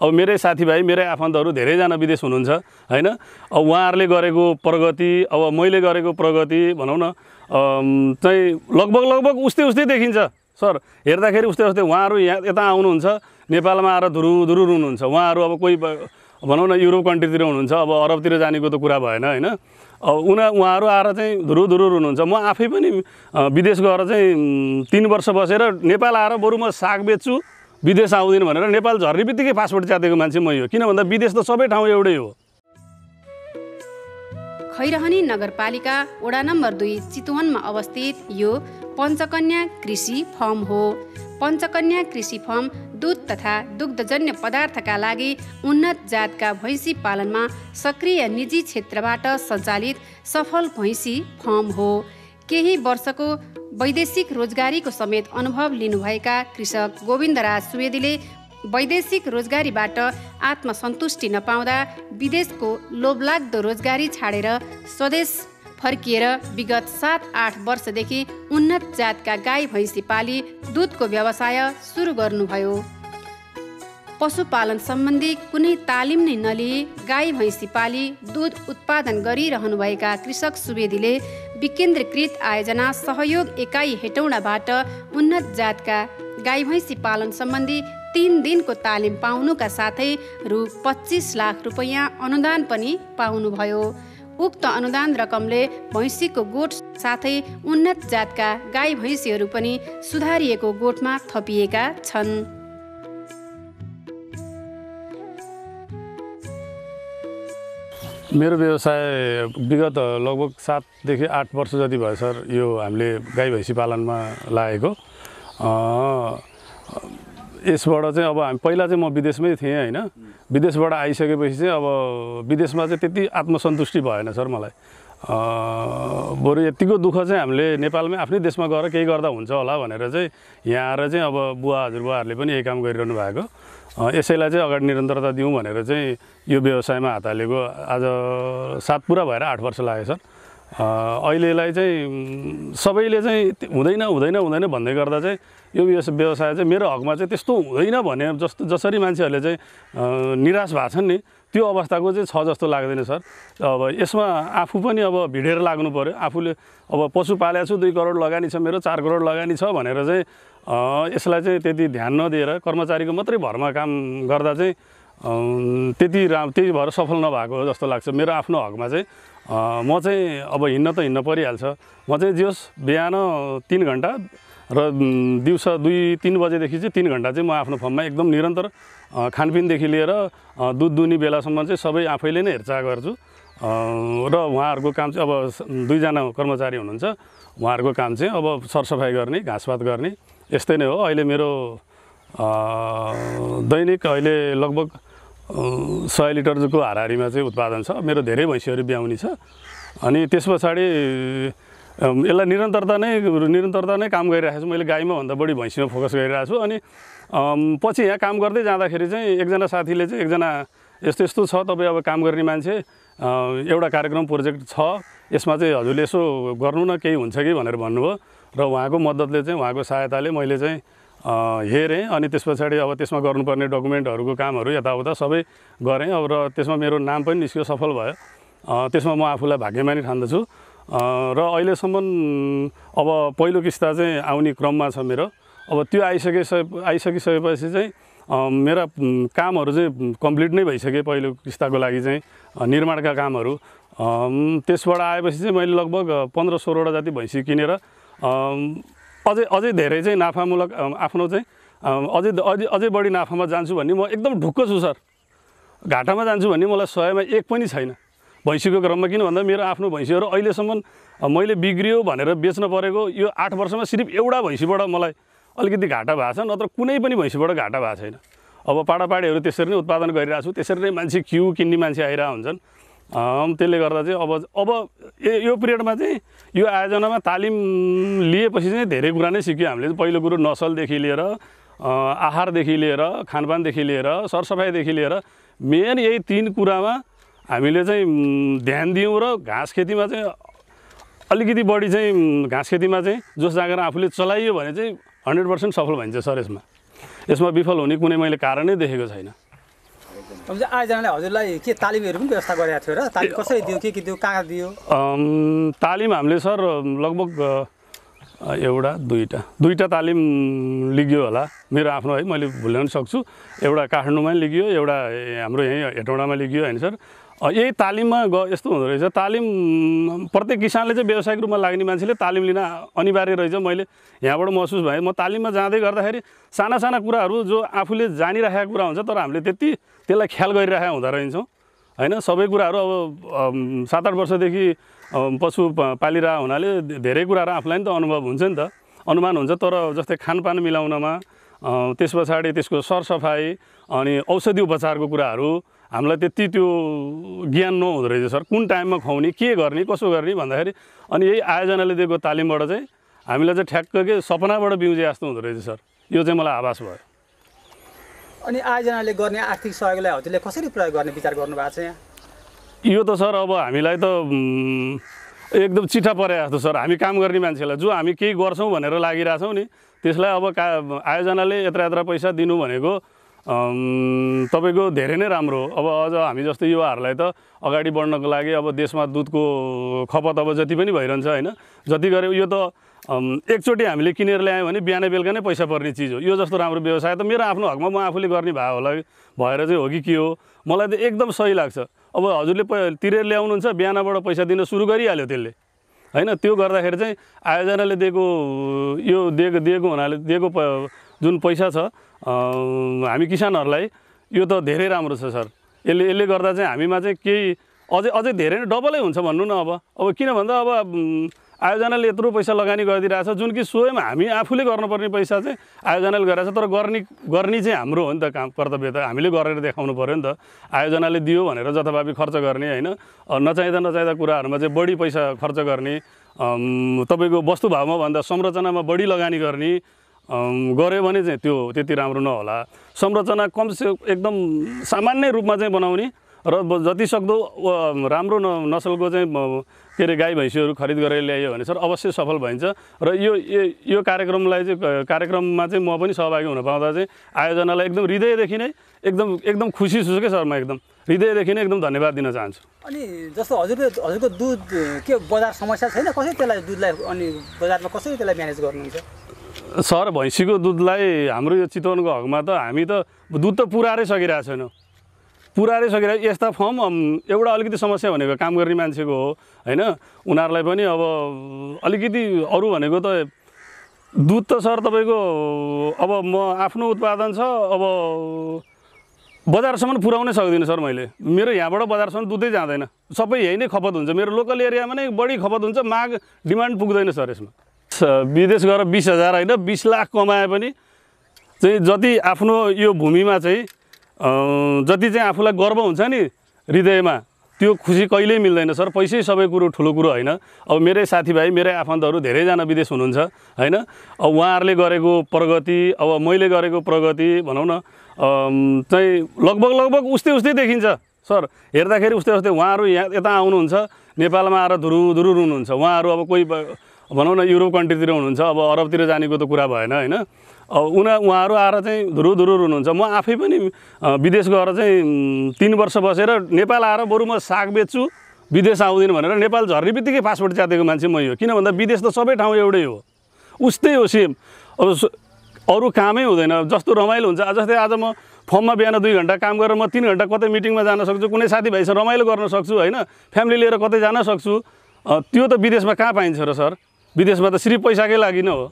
अब मेरै साथीभाइ मेरै आफन्तहरू धेरैजना विदेश हुनुहुन्छ होइन अब उहाँहरूले गरेको प्रगति अब मैले गरेको प्रगति भनौँ न चाहिँ लगभग लगभग उस्तै उस्तै देखिन्छ सर हेर्दाखेरि उस्तै उस्तै उहाँहरू यहाँ यता आउनुहुन्छ नेपालमा आएर धुरु धुरु हुनुहुन्छ उहाँहरू अब कोही भनौँ न युरोप कन्ट्रीतिर हुनुहुन्छ अब अरबतिर जानेको त कुरा भएन होइन अब उना उहाँहरू आएर चाहिँ धुरु धुरु हुनुहुन्छ म आफै पनि विदेश गएर चाहिँ तिन वर्ष बसेर नेपाल आएर बरु म साग बेच्छु विदेश आउँदिन भनेर नेपाल झर्ने बित्तिकै पासपोर्ट च्यातेको मान्छे म यो किन भन्दा विदेश त सबै ठाउँ एउटै हो खैरहनी नगरपालिका वडा नम्बर दुई चितवनमा अवस्थित यो पञ्चकन्या कृषि फर्म हो पञ्चकन्या कृषि फर्म दुध तथा दुग्धजन्य पदार्थका लागि उन्नत जातका भैँसी पालनमा सक्रिय निजी क्षेत्रबाट सञ्चालित सफल भैँसी फर्म हो केही वर्षको वैदेशिक रोजगारीको समेत अनुभव लिनुभएका कृषक गोविन्दराज सुवेदीले वैदेशिक रोजगारीबाट आत्मसन्तुष्टि नपाउँदा विदेशको लोभलाग्दो रोजगारी छाडेर स्वदेश फर्किएर विगत सात आठ वर्षदेखि उन्नत जातका गाई भैँसी पाली दुधको व्यवसाय सुरु गर्नुभयो पशुपालन सम्बन्धी कुनै तालिम नै नलिई गाई भैँसी पाली दुध उत्पादन गरिरहनुभएका कृषक सुवेदीले विकेन्द्रीकृत आयोजना सहयोग एकाइ हेटौँडाबाट उन्नत जातका गाई भैँसी पालन सम्बन्धी तिन दिनको तालिम पाउनुका साथै रु पच्चिस लाख रुपियाँ अनुदान पनि पाउनुभयो उक्त अनुदान रकमले भैँसीको गोठ साथै उन्नत जातका गाई भैँसीहरू पनि सुधारिएको गोठमा थपिएका छन् मेरो व्यवसाय विगत लगभग सातदेखि आठ वर्ष जति भयो सर यो हामीले गाई भैँसी पालनमा लागेको यसबाट चाहिँ अब हामी पहिला चाहिँ म विदेशमै थिएँ होइन विदेशबाट आइसकेपछि चाहिँ अब विदेशमा चाहिँ त्यति आत्मसन्तुष्टि भएन सर मलाई बरु यत्तिको दुःख चाहिँ हामीले नेपालमै आफ्नै देशमा गएर केही गर्दा हुन्छ होला भनेर चाहिँ यहाँ आएर चाहिँ अब बुवा हजुरबुवाहरूले पनि यही काम गरिरहनु भएको यसैलाई चाहिँ अगाडि निरन्तरता दिउँ भनेर चाहिँ यो व्यवसायमा हात हालेको आज सात पुरा भएर आठ वर्ष लाग्यो अहिलेलाई चाहिँ सबैले चाहिँ हुँदैन हुँदैन हुँदैन भन्दै गर्दा चाहिँ यो व्यवसाय चाहिँ मेरो हकमा चाहिँ त्यस्तो हुँदैन भने जस्तो जसरी मान्छेहरूले चाहिँ निराश भएको छन् नि त्यो अवस्थाको चाहिँ छ जस्तो लाग्दैन सर अब यसमा आफू पनि अब भिडेर लाग्नु पऱ्यो आफूले अब पशु पालेको छु दुई करोड लगानी छ मेरो चार करोड लगानी छ भनेर चाहिँ यसलाई चाहिँ त्यति ध्यान नदिएर कर्मचारीको मात्रै भरमा काम गर्दा चाहिँ त्यति राम त्यही भएर सफल नभएको जस्तो लाग्छ मेरो आफ्नो हकमा चाहिँ म चाहिँ अब हिँड्न त हिँड्न परिहाल्छ म चाहिँ जियोस् बिहान तिन घन्टा र दिउँसो दुई तिन बजेदेखि चाहिँ तिन घन्टा चाहिँ म आफ्नो फर्ममा एकदम निरन्तर खानपिनदेखि लिएर दुध दुनी बेलासम्म चाहिँ सबै आफैले नै हेरचाह गर्छु र उहाँहरूको काम चाहिँ अब दुईजना कर्मचारी हुनुहुन्छ उहाँहरूको काम चाहिँ अब सरसफाइ गर्ने घाँसपात गर्ने यस्तै नै हो अहिले मेरो दैनिक अहिले लगभग सय लिटरको हारिमा चाहिँ उत्पादन छ मेरो धेरै भैँसीहरू ब्याउने छ अनि त्यस पछाडि यसलाई निरन्तरता नै निरन्तरता नै काम गरिरहेको छु मैले गाईमा भन्दा बढी भैँसीमा फोकस गरिरहेको छु अनि पछि यहाँ काम गर्दै जाँदाखेरि चाहिँ एकजना साथीले चाहिँ एकजना यस्तो यस्तो छ तपाईँ अब काम गर्ने मान्छे एउटा कार्यक्रम प्रोजेक्ट छ यसमा चाहिँ हजुरले यसो गर्नु न केही हुन्छ कि भनेर भन्नुभयो र उहाँको मद्दतले चाहिँ उहाँको सहायताले मैले चाहिँ हेरेँ अनि त्यस पछाडि अब त्यसमा गर्नुपर्ने डकुमेन्टहरूको कामहरू यताउता सबै गरेँ अब र त्यसमा मेरो नाम पनि निस्क्यो सफल भयो त्यसमा म आफूलाई भाग्यमानी ठान्दछु र अहिलेसम्म अब पहिलो किस्ता चाहिँ आउने क्रममा छ मेरो अब त्यो आइसके आइसकिसकेपछि चाहिँ मेरा कामहरू चाहिँ कम्प्लिट नै भइसके पहिलो किस्ताको लागि चाहिँ निर्माणका कामहरू त्यसबाट आएपछि चाहिँ मैले लगभग पन्ध्र सोह्रवटा जति भैँसी किनेर अझै अझै धेरै चाहिँ नाफामूलक आफ्नो चाहिँ अझै अझै अझै बढी नाफामा जान्छु भन्ने म एकदम ढुक्क छु सर घाटामा जान्छु भन्ने मलाई सयमा एक पनि छैन भैँसीको क्रममा किन भन्दा मेरो आफ्नो भैँसीहरू अहिलेसम्म मैले बिग्रियो भनेर बेच्न परेको यो आठ वर्षमा सिर्फ एउटा भैँसीबाट मलाई अलिकति घाटा भएको छ नत्र कुनै पनि भैँसीबाट घाटा भएको छैन अब पाडापाडीहरू त्यसरी नै उत्पादन गरिरहेको छु त्यसरी नै मान्छे क्यु किन्ने मान्छे आइरहेको हुन्छन् त्यसले गर्दा चाहिँ अब अब यो पिरियडमा चाहिँ यो आयोजनामा तालिम लिएपछि चाहिँ धेरै कुरा नै सिक्यो हामीले पहिलो कुरो नसलदेखि लिएर आहारदेखि लिएर खानपानदेखि लिएर सरसफाइदेखि लिएर मेन यही तिन कुरामा हामीले चाहिँ ध्यान दियौँ र घाँस खेतीमा चाहिँ अलिकति बढी चाहिँ घाँस खेतीमा चाहिँ जोस जागेर आफूले चलाइयो भने चाहिँ हन्ड्रेड पर्सेन्ट सफल भइन्छ सर यसमा यसमा विफल हुने कुनै मैले कारणै देखेको छैन अब आयोजनाले हजुरलाई के तालिमहरू पनि व्यवस्था गरेको थियो र तालिम कसरी दियो के के दियो कहाँ दियो तालिम हामीले सर लगभग एउटा दुईवटा दुईवटा तालिम लिगियो होला मेरो आफ्नो है मैले भुल्न सक्छु एउटा काठमाडौँमा लिगियो एउटा हाम्रो यहीँ हेटौँडामा लिगियो होइन सर यही तालिममा ग यस्तो हुँदो रहेछ तालिम प्रत्येक किसानले चाहिँ व्यावसायिक रूपमा लाग्ने मान्छेले तालिम लिन अनिवार्य रहेछ मैले यहाँबाट महसुस भएँ म तालिममा जाँदै गर्दाखेरि साना साना कुराहरू जो आफूले जानिराखेका कुरा हुन्छ तर हामीले त्यति त्यसलाई ख्याल गरिराखेका हुँदो रहेछौँ होइन सबै कुराहरू अब सात आठ वर्षदेखि पशु पालिरहेको हुनाले धेरै कुराहरू आफूलाई नि त अनुभव हुन्छ नि त अनुमान हुन्छ तर जस्तै खानपान मिलाउनमा त्यस पछाडि त्यसको सरसफाइ अनि औषधि उपचारको कुराहरू हामीलाई त्यति त्यो ज्ञान नहुँदो रहेछ सर कुन टाइममा खुवाउने के गर्ने कसो गर्ने भन्दाखेरि अनि यही आयोजनाले दिएको तालिमबाट चाहिँ हामीलाई चाहिँ ठ्याक्क सपनाबाट बिउजे जस्तो हुँदो रहेछ सर यो चाहिँ मलाई आभास भयो अनि आयोजनाले गर्ने आर्थिक सहयोगलाई हजुरले कसरी प्रयोग गर्ने विचार गर्नुभएको छ यहाँ यो त सर अब हामीलाई त एकदम चिठा परे जस्तो सर हामी काम गर्ने मान्छेलाई जो हामी केही गर्छौँ भनेर लागिरहेछौँ नि त्यसलाई अब का आयोजनाले यत्र यत्र पैसा दिनु भनेको तपाईँको धेरै नै राम्रो हो अब अझ हामी जस्तो युवाहरूलाई त अगाडि बढ्नको लागि अब देशमा दुधको खपत अब जति पनि भइरहन्छ होइन जति गरे यो त एकचोटि हामीले किनेर ल्यायौँ भने बिहान बेलुका नै पैसा पर्ने चिज हो यो जस्तो राम्रो व्यवसाय त मेरो आफ्नो हकमा म आफूले गर्ने भाव होला भएर चाहिँ हो कि के हो मलाई त एकदम सही लाग्छ अब हजुरले पै तिरेर ल्याउनुहुन्छ बिहानबाट पैसा दिन सुरु गरिहाल्यो त्यसले होइन त्यो गर्दाखेरि चाहिँ आयोजनाले दिएको यो दिएको दिएको हुनाले दिएको जुन पैसा छ हामी किसानहरूलाई यो त धेरै राम्रो छ सर यसले यसले गर्दा चाहिँ हामीमा चाहिँ केही अझै अझै धेरै नै डबलै हुन्छ भन्नु न अब अब किन भन्दा अब आयोजनाले यत्रो पैसा लगानी छ जुन कि स्वयं हामी आफूले गर्नुपर्ने पैसा चाहिँ आयोजनाले गरिरहेछ तर गर्ने गर्ने चाहिँ हाम्रो हो नि त काम कर्तव्य त हामीले गरेर देखाउनु पऱ्यो नि त आयोजनाले दियो भनेर जथाभावी खर्च गर्ने होइन नचाहिँदा नचाहिँदा कुराहरूमा चाहिँ बढी पैसा खर्च गर्ने तपाईँको वस्तुभावमा भन्दा संरचनामा बढी लगानी गर्ने गऱ्यो भने चाहिँ त्यो त्यति राम्रो नहोला संरचना कमसे एकदम सामान्य रूपमा चाहिँ बनाउने र जति सक्दो राम्रो न नसलको चाहिँ के अरे गाई भैँसीहरू खरिद गरेर ल्यायो भने सर अवश्य सफल भइन्छ र यो यो कार्यक्रमलाई चाहिँ कार्यक्रममा चाहिँ म पनि सहभागी हुन पाउँदा चाहिँ आयोजनालाई एकदम हृदयदेखि नै एकदम एकदम खुसी छु क्या सर म एकदम हृदयदेखि नै एकदम धन्यवाद दिन चाहन्छु अनि जस्तो हजुरले हजुरको दुध के बजार समस्या छैन कसरी त्यसलाई दुधलाई अनि बजारमा कसरी त्यसलाई म्यानेज गर्नुहुन्छ सर भैँसीको दुधलाई हाम्रो यो चितवनको हकमा त हामी त दुध त पुऱ्याएरै सकिरहेको छैनौँ पुऱ्याएरै सकिरहेको यस्ता फर्म एउटा अलिकति समस्या भनेको काम गर्ने मान्छेको हो होइन उनीहरूलाई पनि अब अलिकति अरू भनेको त दुध त सर तपाईँको अब म आफ्नो उत्पादन छ अब बजारसम्म पुऱ्याउनै सक्दिनँ सर मैले मेरो यहाँबाट बजारसम्म दुधै जाँदैन सबै यही नै खपत हुन्छ मेरो लोकल एरियामा नै बढी खपत हुन्छ माग डिमान्ड पुग्दैन सर यसमा विदेश गएर बिस हजार होइन बिस लाख कमाए पनि चाहिँ जति आफ्नो यो भूमिमा चाहिँ जति चाहिँ आफूलाई गर्व हुन्छ नि हृदयमा त्यो खुसी कहिल्यै मिल्दैन सर पैसै सबै कुरो ठुलो कुरो होइन अब मेरै साथीभाइ मेरै आफन्तहरू धेरैजना विदेश हुनुहुन्छ होइन अब उहाँहरूले गरेको प्रगति अब मैले गरेको प्रगति भनौँ न चाहिँ लगभग लगभग उस्तै उस्तै देखिन्छ सर हेर्दाखेरि उस्तै उस्तै उहाँहरू यहाँ यता आउनुहुन्छ नेपालमा आएर धुरु धुरु रुनुहुन्छ उहाँहरू अब कोही भनौँ न युरोप कन्ट्रीतिर हुनुहुन्छ अब अरबतिर जानेको त कुरा भएन होइन अब उना उहाँहरू आएर चाहिँ धुरु धुरु हुनुहुन्छ म आफै पनि विदेश गएर चाहिँ तिन वर्ष बसेर नेपाल आएर बरु म साग बेच्छु विदेश आउँदिनँ भनेर नेपाल झर्ने बित्तिकै पासपोर्ट च्यातेको मान्छे म यो किन भन्दा विदेश त सबै ठाउँ एउटै हो उस्तै हो सेम अब अरू कामै हुँदैन जस्तो रमाइलो हुन्छ जस्तै आज म फर्ममा बिहान दुई घन्टा काम गरेर म तिन घन्टा कतै मिटिङमा जान सक्छु कुनै साथीभाइसँग रमाइलो गर्न सक्छु होइन फ्यामिली लिएर कतै जान सक्छु त्यो त विदेशमा कहाँ पाइन्छ र सर विदेशमा त सिर्फ पैसाकै लागि नै हो